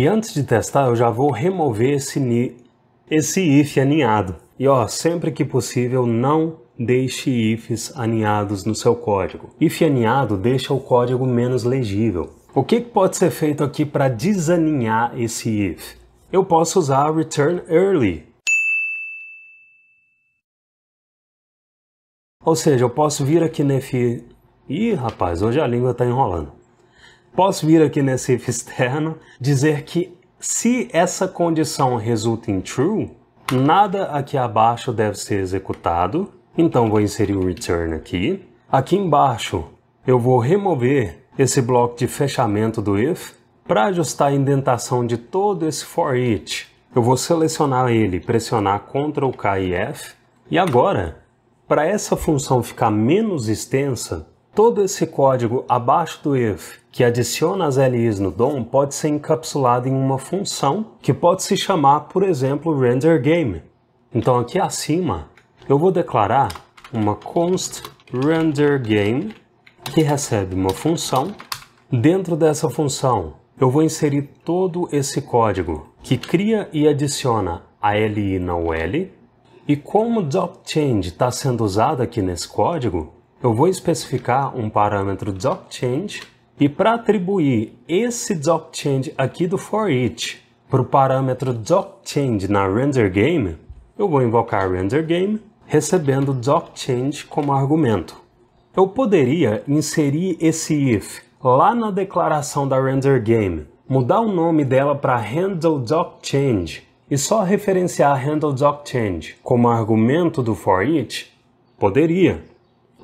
E antes de testar, eu já vou remover esse, esse if aninhado. E ó, sempre que possível, não deixe ifs aninhados no seu código. If aninhado deixa o código menos legível. O que pode ser feito aqui para desaninhar esse if? Eu posso usar return early, Ou seja, eu posso vir aqui nesse... Ih, rapaz, hoje a língua está enrolando posso vir aqui nesse if externo dizer que se essa condição resulta em true, nada aqui abaixo deve ser executado. Então vou inserir o return aqui. Aqui embaixo eu vou remover esse bloco de fechamento do if para ajustar a indentação de todo esse for each. Eu vou selecionar ele, pressionar Ctrl K e F. E agora, para essa função ficar menos extensa, Todo esse código abaixo do if, que adiciona as LIs no DOM, pode ser encapsulado em uma função que pode se chamar, por exemplo, renderGame. Então aqui acima, eu vou declarar uma const renderGame que recebe uma função. Dentro dessa função, eu vou inserir todo esse código que cria e adiciona a li na UL. E como docChange está sendo usado aqui nesse código, eu vou especificar um parâmetro docChange e para atribuir esse docChange aqui do for each para o parâmetro docChange na renderGame, eu vou invocar renderGame recebendo docChange como argumento. Eu poderia inserir esse if lá na declaração da renderGame, mudar o nome dela para handleDocChange e só referenciar handleDocChange como argumento do for each? Poderia.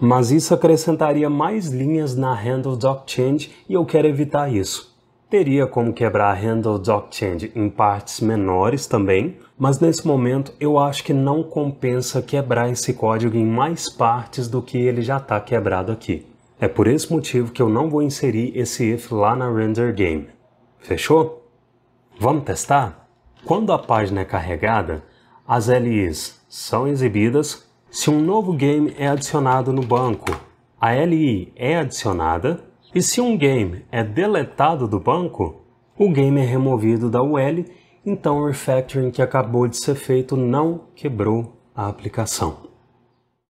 Mas isso acrescentaria mais linhas na handle doc change e eu quero evitar isso. Teria como quebrar a handle doc change em partes menores também, mas nesse momento eu acho que não compensa quebrar esse código em mais partes do que ele já está quebrado aqui. É por esse motivo que eu não vou inserir esse if lá na render game. Fechou? Vamos testar? Quando a página é carregada, as LIs são exibidas se um novo game é adicionado no banco, a LI é adicionada, e se um game é deletado do banco, o game é removido da UL, então o refactoring que acabou de ser feito não quebrou a aplicação.